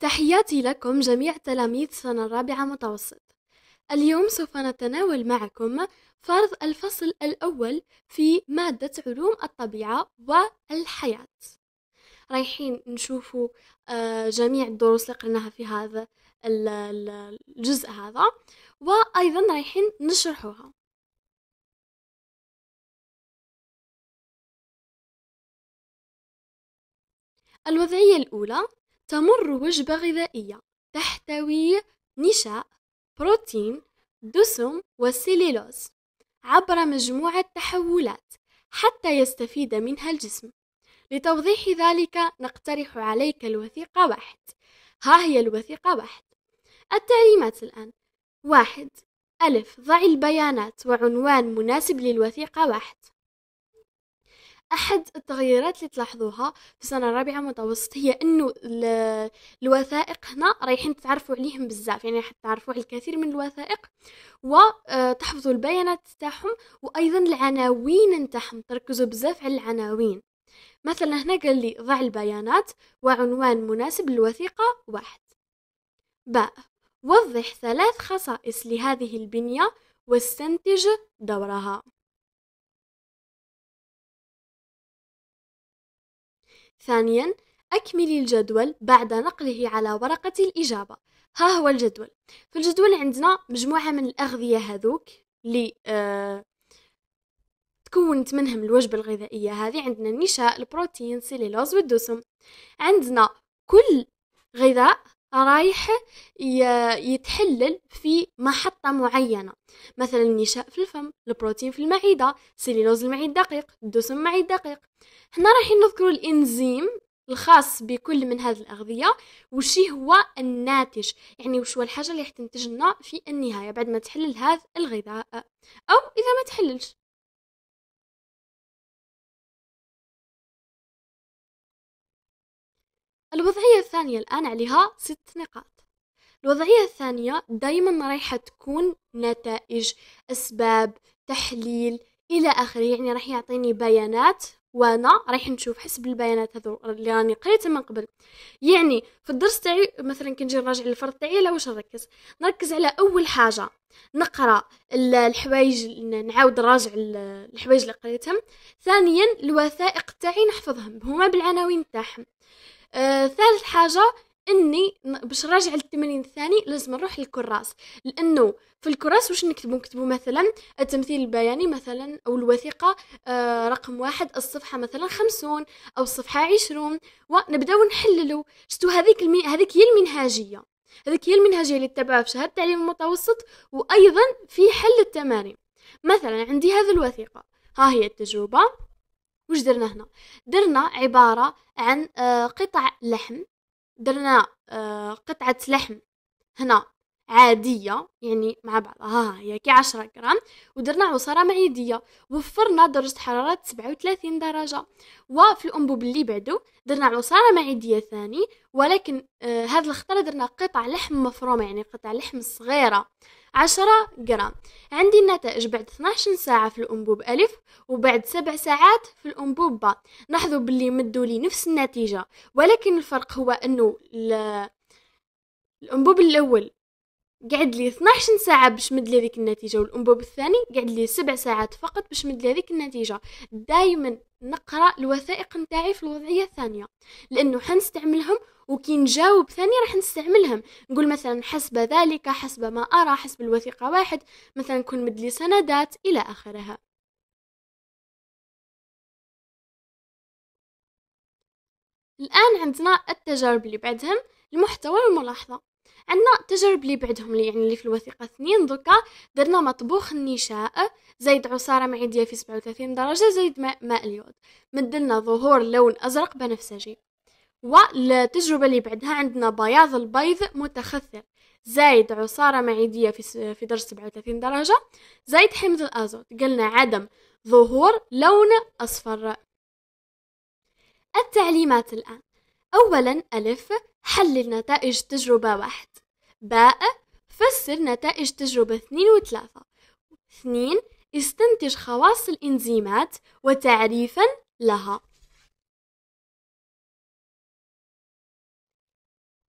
تحياتي لكم جميع تلاميذ سنة الرابعة متوسط اليوم سوف نتناول معكم فرض الفصل الأول في مادة علوم الطبيعة والحياة رايحين نشوف آه، جميع الدروس اللي قرناها في هذا الجزء هذا وأيضا رايحين نشرحوها الوضعية الأولى تمر وجبة غذائية تحتوي نشاء، بروتين، دسم، وسيليلوز عبر مجموعة تحولات حتى يستفيد منها الجسم، لتوضيح ذلك نقترح عليك الوثيقة واحد، ها هي الوثيقة واحد، التعليمات الآن واحد ألف ضع البيانات وعنوان مناسب للوثيقة واحد. أحد التغيرات اللي تلاحظوها في السنة الرابعة متوسط هي أنه الوثائق هنا رايحين تتعرفوا عليهم بزاف يعني راح تتعرفوا على الكثير من الوثائق وتحفظوا آه، البيانات تاعهم وأيضا العناوين نتاعهم تركزوا بزاف على العناوين مثلا هنا قال لي ضع البيانات وعنوان مناسب للوثيقة واحد باء وضح ثلاث خصائص لهذه البنية واستنتج دورها ثانياً اكملي الجدول بعد نقله على ورقة الإجابة ها هو الجدول في الجدول عندنا مجموعة من الأغذية هذوك اللي آه تكونت منهم الوجبة الغذائية هذه عندنا النشاء البروتين سيليلوز والدسم عندنا كل غذاء رايح يتحلل في محطة معينة مثلا النشاء في الفم البروتين في المعدة سيلينوز المعي الدقيق الدسم المعي الدقيق هنا رايحين نذكر الإنزيم الخاص بكل من هذه الأغذية وشي هو الناتج يعني وش هو الحاجة اللي راح تنتج لنا في النهاية بعد ما تحلل هذا الغذاء أو إذا ما تحللش الوضعية الثانية الآن عليها ست نقاط الوضعية الثانية دايما رايحة تكون نتائج أسباب تحليل إلى آخره يعني راح يعطيني بيانات وانا رايح نشوف حسب البيانات هذو اللي راني قريتها من قبل يعني في الدرس تاعي مثلا كي نجي نراجع الفرض تاعي على واش نركز نركز على اول حاجه نقرا الحوايج نعاود نراجع الحوايج اللي قريتهم ثانيا الوثائق تاعي نحفظهم هما بالعناوين تاعهم آه، ثالث حاجه اني باش نراجع للتمرين الثاني لازم نروح للكراس لانه في الكراس واش نكتبو نكتبو مثلا التمثيل البياني مثلا او الوثيقه آه رقم واحد الصفحه مثلا خمسون او الصفحه عشرون ونبداو نحللو شتو هذيك المي... هذيك هي المنهجيه هذيك هي المنهجيه اللي تتبعها في شهاده التعليم المتوسط وايضا في حل التمارين مثلا عندي هذه الوثيقه ها هي التجربه وش درنا هنا درنا عبارة عن آه، قطع لحم درنا آه، قطعة لحم هنا عادية يعني مع بعضها هي كي عشرة غرام ودرنا عصارة معيدية وفرنا درجة حرارة سبعة وثلاثين درجة وفي الأنبوب اللي بعدو درنا عصارة معيدية ثاني ولكن آه، هذا هاد الخطرة درنا قطع لحم مفرومة يعني قطع لحم صغيرة عشرة جرام عندي النتائج بعد 12 ساعة في الأنبوب ألف وبعد سبع ساعات في الأنبوب با نحظوا باللي مدوا لي نفس النتيجة ولكن الفرق هو أنه الأنبوب الأول قعد لي 12 ساعة باش مد لي هذيك النتيجة والأنبوب الثاني قعد لي سبع ساعات فقط باش مد لي هذيك النتيجة دايما نقرا الوثائق نتاعي في الوضعية الثانية لأنه حنستعملهم وكي نجاوب ثاني راح نستعملهم نقول مثلا حسب ذلك حسب ما أرى حسب الوثيقة واحد مثلا كون مدلي سندات إلى آخرها الآن عندنا التجارب اللي بعدهم المحتوى والملاحظة عندنا التجارب اللي بعدهم اللي يعني اللي في الوثيقه اثنين دوكا درنا مطبوخ النشاء زايد عصاره معديه في 37 درجه زايد ماء, ماء اليود مدلنا ظهور لون ازرق بنفسجي والتجربه اللي بعدها عندنا بياض البيض متخثر زايد عصارة معدية في في درجة 37 درجة زايد حمض الأزوت قلنا عدم ظهور لون أصفر التعليمات الآن أولا ألف حلل نتائج تجربة واحد باء فسر نتائج تجربة اثنين وثلاثة اثنين استنتج خواص الإنزيمات وتعريفا لها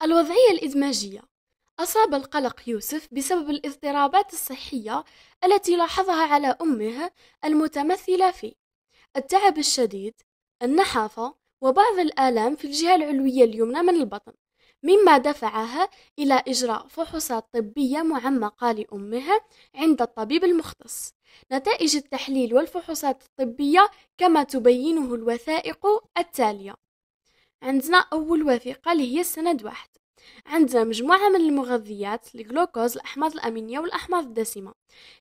الوضعية الإدماجية أصاب القلق يوسف بسبب الاضطرابات الصحية التي لاحظها على أمه المتمثلة في التعب الشديد، النحافة، وبعض الآلام في الجهة العلوية اليمنى من البطن. مما دفعها إلى إجراء فحوصات طبية معمقة لأمها عند الطبيب المختص. نتائج التحليل والفحوصات الطبية كما تبينه الوثائق التالية. عندنا أول وثيقة اللي هي السند واحد عندنا مجموعة من المغذيات الجلوكوز الأحماض الأمينية والأحماض الدسمة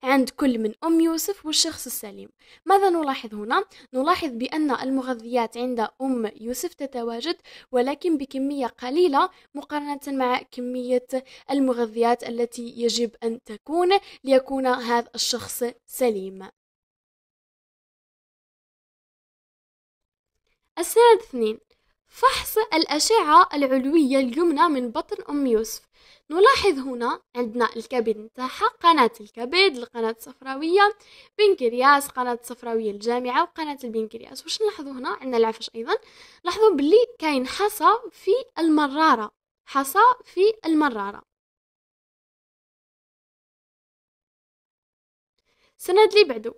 عند كل من أم يوسف والشخص السليم ماذا نلاحظ هنا؟ نلاحظ بأن المغذيات عند أم يوسف تتواجد ولكن بكمية قليلة مقارنة مع كمية المغذيات التي يجب أن تكون ليكون هذا الشخص سليم السند اثنين فحص الأشعة العلوية اليمنى من بطن أم يوسف نلاحظ هنا عندنا الكبد نتاعها قناة الكبد القناة الصفراوية بنكرياس قناة الصفراوية الجامعة وقناة البنكرياس واش نلاحظوا هنا عندنا العفش أيضا لاحظوا بلي كاين حصى في المرارة حصى في المرارة السند لي بعدو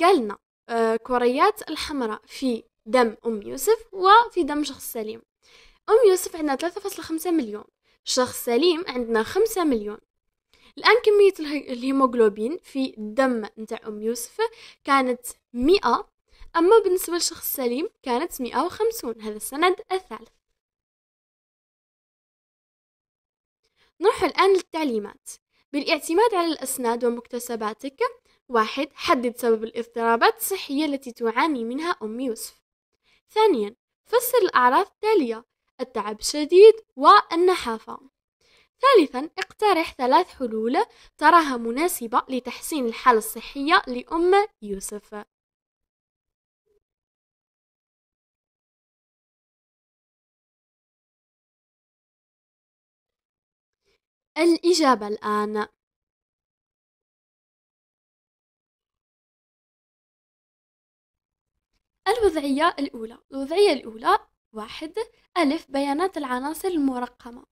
قالنا آه، كريات الحمراء في دم أم يوسف وفي دم شخص سليم أم يوسف عندنا 3.5 مليون شخص سليم عندنا 5 مليون الآن كمية الهيموغلوبين في الدم نتاع أم يوسف كانت 100 أما بالنسبة للشخص السليم كانت 150 هذا السند الثالث نروح الآن للتعليمات بالاعتماد على الأسناد ومكتسباتك واحد حدد سبب الاضطرابات الصحية التي تعاني منها أم يوسف ثانيا فسر الأعراض التالية التعب الشديد والنحافة ثالثا اقترح ثلاث حلول تراها مناسبة لتحسين الحالة الصحية لأم يوسف الإجابة الآن الوضعية الأولى الوضعية الأولى واحد ألف بيانات العناصر المرقمة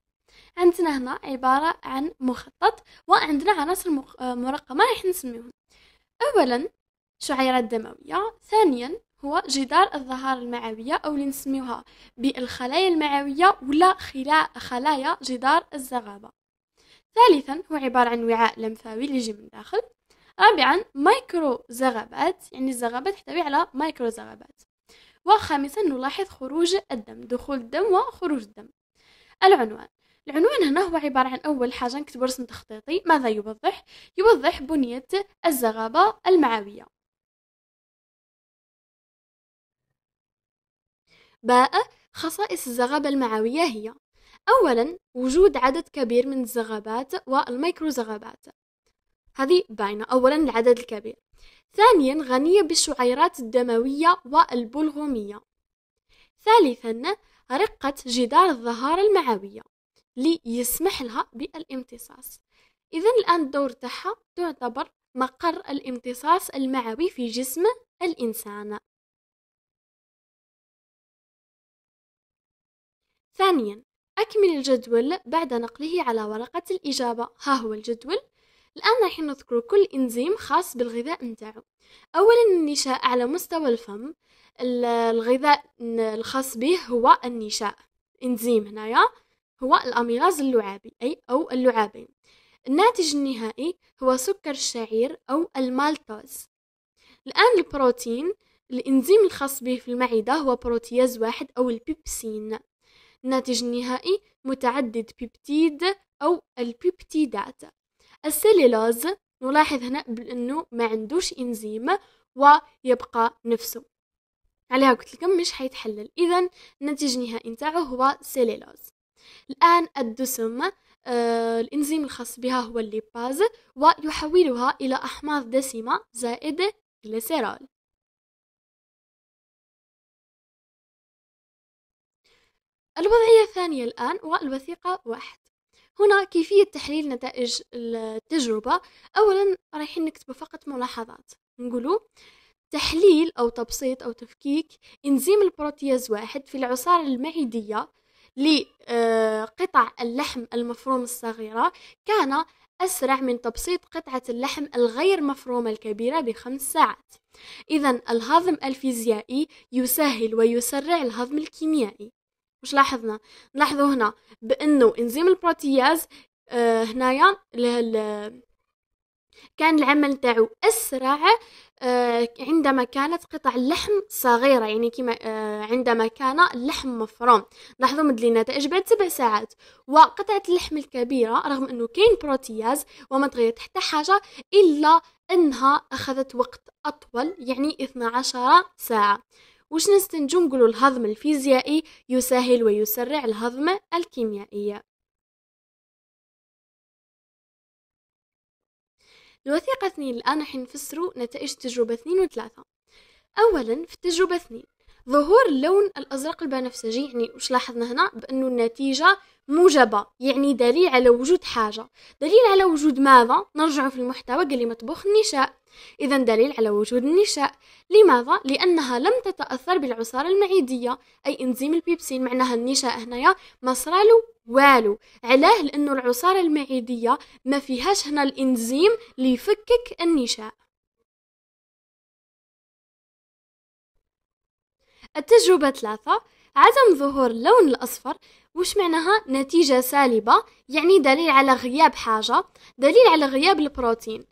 عندنا هنا عبارة عن مخطط وعندنا عناصر آه، مرقمة راح نسميهم أولا شعيرات دموية ثانيا هو جدار الظهار المعوية أو اللي نسميوها بالخلايا المعوية ولا خلايا جدار الزغابة ثالثا هو عبارة عن وعاء لمفاوي اللي يجي من داخل رابعا مايكرو زغبات يعني الزغبات تحتوي على مايكرو زغبات وخامسا نلاحظ خروج الدم دخول الدم وخروج الدم العنوان العنوان هنا هو عبارة عن أول حاجة نكتب رسم تخطيطي ماذا يوضح؟ يوضح بنية الزغابة المعوية باء خصائص الزغابة المعوية هي أولا وجود عدد كبير من الزغابات والميكروزغابات هذه باينة أولا العدد الكبير ثانيا غنية بالشعيرات الدموية والبلغومية ثالثا رقة جدار الظهارة المعوية ليسمح لها بالامتصاص إذا الآن الدور تاعها تعتبر مقر الامتصاص المعوي في جسم الإنسان ثانيا أكمل الجدول بعد نقله على ورقة الإجابة ها هو الجدول الآن راح نذكر كل إنزيم خاص بالغذاء نتاعو أولا النشاء على مستوى الفم الغذاء الخاص به هو النشاء إنزيم هنايا هو الأميراز اللعابي أي أو اللعابين الناتج النهائي هو سكر الشعير أو المالتوز الآن البروتين الإنزيم الخاص به في المعدة هو بروتياز واحد أو البيبسين الناتج النهائي متعدد بيبتيد أو البيبتيدات السيليلوز نلاحظ هنا بأنه ما عندوش إنزيم ويبقى نفسه عليها قلت لكم مش حيتحلل إذا الناتج النهائي نتاعه هو سيليلوز الآن الدسم آه الإنزيم الخاص بها هو الليباز ويحولها إلى أحماض دسمة زائد جليسيرول الوضعية الثانية الآن والوثيقة واحد هنا كيفية تحليل نتائج التجربة أولا رايحين نكتب فقط ملاحظات نقولوا تحليل أو تبسيط أو تفكيك إنزيم البروتياز واحد في العصارة المعدية لقطع آه، اللحم المفروم الصغيرة كان أسرع من تبسيط قطعة اللحم الغير مفرومة الكبيرة بخمس ساعات إذا الهضم الفيزيائي يسهل ويسرع الهضم الكيميائي وش لاحظنا نلاحظوا هنا بانه انزيم البروتياز آه هنايا كان العمل تاعو اسرع آه عندما كانت قطع اللحم صغيره يعني كيما آه عندما كان اللحم مفروم لاحظوا مد النتائج بعد سبع ساعات وقطعه اللحم الكبيره رغم انه كاين بروتياز وما تغيرت حتى حاجه الا انها اخذت وقت اطول يعني 12 ساعه وش نستنجو نقولو الهضم الفيزيائي يسهل ويسرع الهضم الكيميائي الوثيقة اثنين الآن حين نفسرو نتائج تجربة اثنين وثلاثة أولا في التجربة اثنين ظهور اللون الأزرق البنفسجي يعني وش لاحظنا هنا بأنه النتيجة موجبة يعني دليل على وجود حاجة دليل على وجود ماذا نرجع في المحتوى قال لي مطبوخ النشاء إذا دليل على وجود النشاء لماذا؟ لأنها لم تتأثر بالعصارة المعدية أي إنزيم البيبسين معناها النشاء هنايا ما صرالو والو علاه لأنه العصارة المعدية ما فيهاش هنا الإنزيم ليفكك النشاء التجربة ثلاثة عدم ظهور اللون الأصفر وش معناها نتيجة سالبة يعني دليل على غياب حاجة دليل على غياب البروتين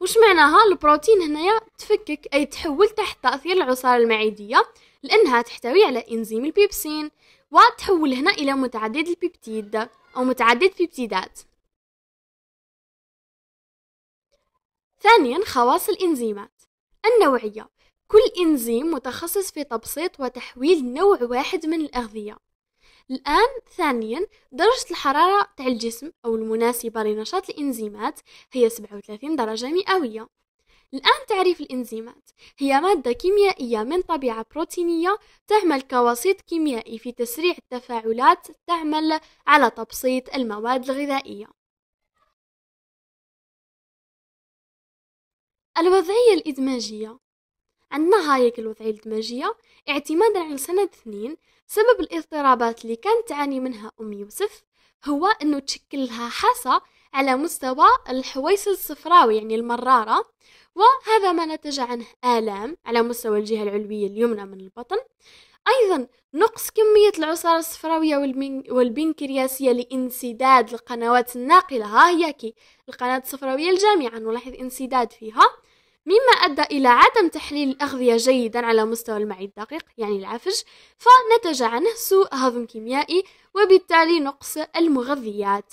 وش معناها البروتين هنايا تفكك أي تحول تحت تأثير العصارة المعدية لأنها تحتوي على إنزيم البيبسين وتحول هنا إلى متعدد البيبتيد أو متعدد بيبتيدات ثانيا خواص الإنزيمات النوعية كل إنزيم متخصص في تبسيط وتحويل نوع واحد من الأغذية الآن ثانيا درجة الحرارة تاع الجسم أو المناسبة لنشاط الإنزيمات هي 37 درجة مئوية الآن تعريف الإنزيمات هي مادة كيميائية من طبيعة بروتينية تعمل كوسيط كيميائي في تسريع التفاعلات تعمل على تبسيط المواد الغذائية الوضعية الإدماجية عندنا هايك الوضعية الإدماجية اعتمادا على سند 2 سبب الاضطرابات اللي كانت تعاني منها أم يوسف هو أنه تشكلها حصى على مستوى الحويس الصفراوي يعني المرارة وهذا ما نتج عنه آلام على مستوى الجهة العلوية اليمنى من البطن أيضا نقص كمية العصارة الصفراوية والبنكرياسية لانسداد القنوات الناقلة ها هي كي القناة الصفراوية الجامعة نلاحظ انسداد فيها مما أدى إلى عدم تحليل الأغذية جيدا على مستوى المعي الدقيق يعني العفش فنتج عنه سوء هضم كيميائي وبالتالي نقص المغذيات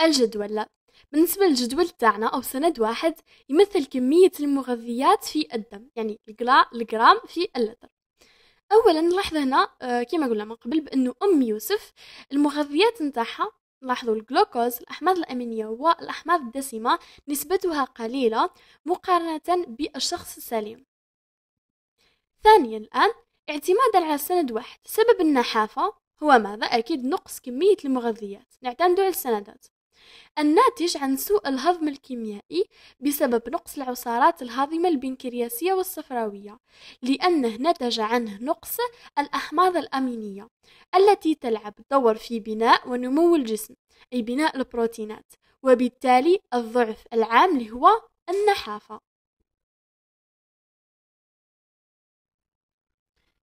الجدول بالنسبة للجدول تاعنا أو سند واحد يمثل كمية المغذيات في الدم يعني الجرام في اللتر اولا نلاحظ هنا آه، كما قلنا من قبل بانه ام يوسف المغذيات نتاعها لاحظوا الجلوكوز الأحماض الأمينية والأحماض الدسمة نسبتها قليلة مقارنة بالشخص السليم ثانيا الآن اعتمادا على سند واحد سبب النحافة هو ماذا؟ أكيد نقص كمية المغذيات نعتمد على السندات الناتج عن سوء الهضم الكيميائي بسبب نقص العصارات الهاضمة البنكرياسية والصفراوية لأنه نتج عنه نقص الأحماض الأمينية التي تلعب دور في بناء ونمو الجسم أي بناء البروتينات وبالتالي الضعف العام اللي هو النحافة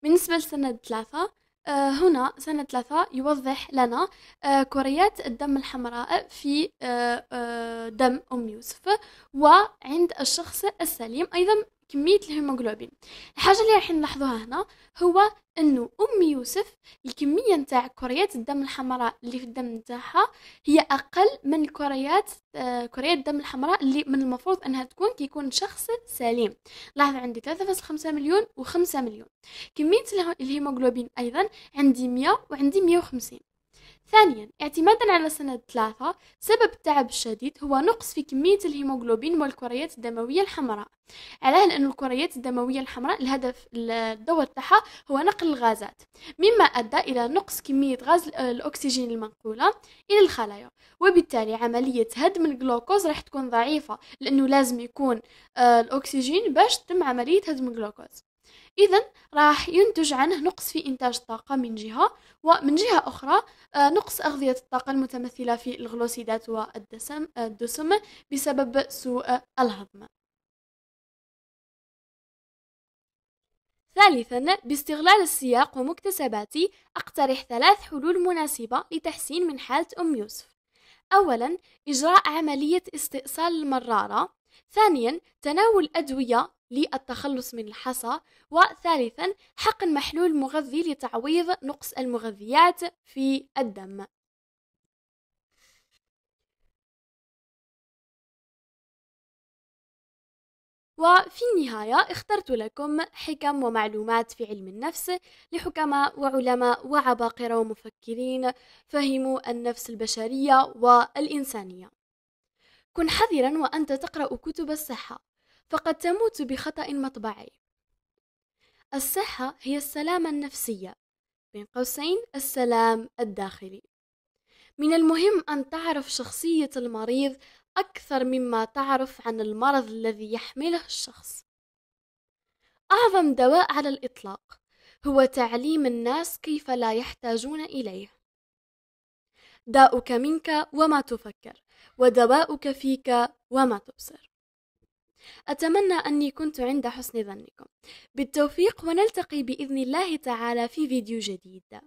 بالنسبة لسنة ثلاثة آه، هنا سنة ثلاثة يوضح لنا آه، كريات الدم الحمراء في آه، دم أم يوسف وعند الشخص السليم أيضا كميه الهيموغلوبين الحاجه اللي راح نلاحظوها هنا هو انه ام يوسف الكميه نتاع كريات الدم الحمراء اللي في الدم نتاعها هي اقل من كريات آه، كريات الدم الحمراء اللي من المفروض انها تكون كي يكون شخص سليم لاحظ عندي 3.5 مليون و5 مليون كميه الهيموغلوبين ايضا عندي 100 وعندي 150 ثانيا اعتمادا على سند ثلاثة سبب التعب الشديد هو نقص في كمية الهيموغلوبين والكريات الدموية الحمراء علاه أن الكريات الدموية الحمراء الهدف الدور تاعها هو نقل الغازات مما أدى إلى نقص كمية غاز الأكسجين المنقولة إلى الخلايا وبالتالي عملية هدم الجلوكوز راح تكون ضعيفة لأنه لازم يكون آه، الأكسجين باش تتم عملية هدم الجلوكوز إذا راح ينتج عنه نقص في إنتاج الطاقة من جهة ومن جهة أخرى آه، نقص أغذية الطاقة المتمثلة في الغلوسيدات والدسم آه، الدسم بسبب سوء الهضم ثالثا باستغلال السياق ومكتسباتي أقترح ثلاث حلول مناسبة لتحسين من حالة أم يوسف أولا إجراء عملية استئصال المرارة ثانيا تناول أدوية للتخلص من الحصى وثالثا حقن محلول مغذي لتعويض نقص المغذيات في الدم وفي النهاية اخترت لكم حكم ومعلومات في علم النفس لحكماء وعلماء وعباقرة ومفكرين فهموا النفس البشرية والإنسانية كن حذرا وأنت تقرأ كتب الصحة فقد تموت بخطأ مطبعي الصحة هي السلامة النفسية بين قوسين السلام الداخلي من المهم أن تعرف شخصية المريض أكثر مما تعرف عن المرض الذي يحمله الشخص أعظم دواء على الإطلاق هو تعليم الناس كيف لا يحتاجون إليه داؤك منك وما تفكر ودواؤك فيك وما تبصر أتمنى أني كنت عند حسن ظنكم بالتوفيق ونلتقي بإذن الله تعالى في فيديو جديد